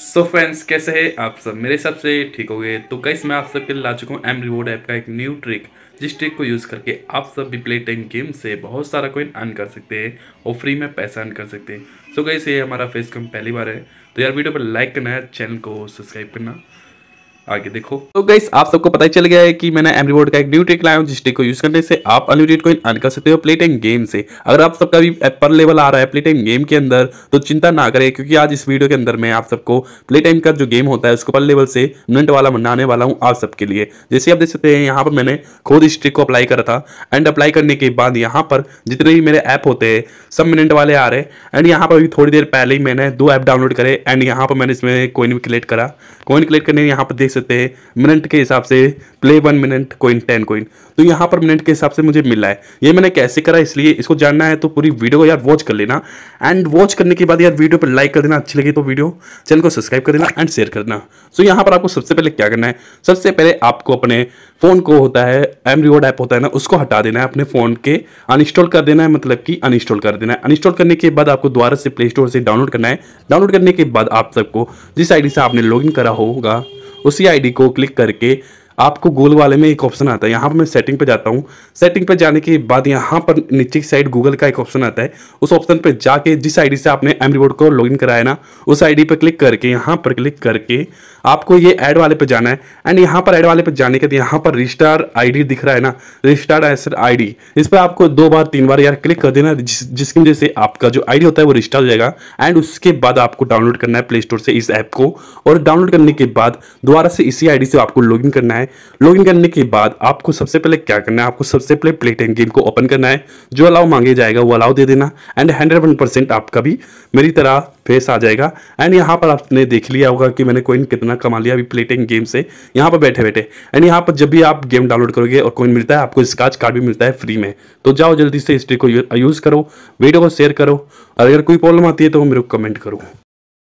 सो so friends कैसे हैं आप सब मेरे हिसाब से ठीक हो गए तो कैसे मैं आप सबके लिए ला चुका हूँ एम रिवॉर्ड ऐप का एक न्यू ट्रिक जिस ट्रिक को यूज़ करके आप सब भी प्ले टाइम गेम से बहुत सारा कोइन अर्न कर सकते हैं और फ्री में पैसा अर्न कर सकते हैं सो कैसे ये हमारा फेस कम पहली बार है तो यार वीडियो पर लाइक करना है चैनल को सब्सक्राइब करना आगे देखो तो गाइस आप सबको पता ही चल गया है कि मैंने एम रिवॉर्ड का एक न्यू ट्रिक लाया हूँ जिस ट्रिक को यूज करने से आप अनलिमिटेड कॉइन अर्न कर सकते हो प्ले टाइम गेम से अगर आप सबका भी पर लेवल आ रहा है प्ले टाइम गेम के अंदर तो चिंता ना करें क्योंकि आज इस वीडियो के अंदर मैं आप सबको प्ले टाइम का जो गेम होता है उसको पर लेवल से मिनट वाला मनाने वाला हूँ आप सबके लिए जैसे आप देख सकते हैं यहाँ पर मैंने खुद इस ट्रिक को अप्लाई करा था एंड अप्लाई करने के बाद यहाँ पर जितने भी मेरे ऐप होते हैं सब मिनट वाले आ रहे हैं एंड यहाँ पर अभी थोड़ी देर पहले ही मैंने दो ऐप डाउनलोड करे एंड यहाँ पर मैंने इसमें कोइन भी कलेक्ट करा कोइन कलेक्ट करने यहाँ पर देख सकते हैं मिनट के हिसाब से play one minute coin ten coin तो यहाँ पर मिनट के हिसाब से मुझे मिला है ये मैंने कैसे करा इसलिए इसको जानना है तो पूरी वीडियो को यार वॉच कर लेना एंड वॉच करने के बाद यार वीडियो पर लाइक कर देना अच्छी लगी तो वीडियो चैनल को सब्सक्राइब कर देना एंड शेयर कर देना सो यहाँ पर आपको सबसे पहले क्या करना है सबसे पहले आपको अपने फ़ोन को होता है एम रिवॉर्ड ऐप होता है ना उसको हटा देना है अपने फ़ोन के अनइंस्टॉल कर देना है मतलब कि अनइंस्टॉल कर देना है अनइंस्टॉल करने के बाद आपको दोबारा से प्ले स्टोर से डाउनलोड करना है डाउनलोड करने के बाद आप सबको जिस आईडी से आपने लॉगिन करा होगा उसी आईडी को क्लिक करके आपको गोल वाले में एक ऑप्शन आता है यहाँ पर मैं सेटिंग पर जाता हूँ सेटिंग पर जाने के बाद यहाँ पर नीचे की साइड गूगल का एक ऑप्शन आता है उस ऑप्शन पर जाके जिस आई से आपने एम रिवॉर्ड को लॉगिन कराया ना उस आई पर क्लिक करके यहाँ पर क्लिक करके आपको ये ऐड वाले पर जाना है एंड यहाँ पर ऐड वाले पर जाने के बाद यहाँ पर रजिस्टर आई दिख रहा है ना रजिस्टार एसर आई इस पर आपको दो बार तीन बार यार क्लिक कर देना जिस, जिसकी वजह से आपका जो आई होता है वो रजिस्टार हो जाएगा एंड उसके बाद आपको डाउनलोड करना है प्ले स्टोर से इस ऐप को और डाउनलोड करने के बाद दोबारा से इसी आई से आपको लॉगिन करना है लॉग इन करने के बाद आपको सबसे पहले क्या करना है आपको सबसे पहले प्ले टेन गेम को ओपन करना है जो अलाउ मांगे जाएगा वो अलाउ दे देना एंड हंड्रेड आपका भी मेरी तरह फेस आ जाएगा एंड यहाँ पर आपने देख लिया होगा कि मैंने कोइन कितना कमा लिया अभी प्लेटिंग गेम से यहाँ पर बैठे बैठे एंड यहाँ पर जब भी आप गेम डाउनलोड करोगे और कोइन मिलता है आपको स्क्रैच कार्ड भी मिलता है फ्री में तो जाओ जल्दी से इस ट्रिक को यूज़ करो वीडियो को शेयर करो और अगर कोई प्रॉब्लम आती है तो मेरे को कमेंट करो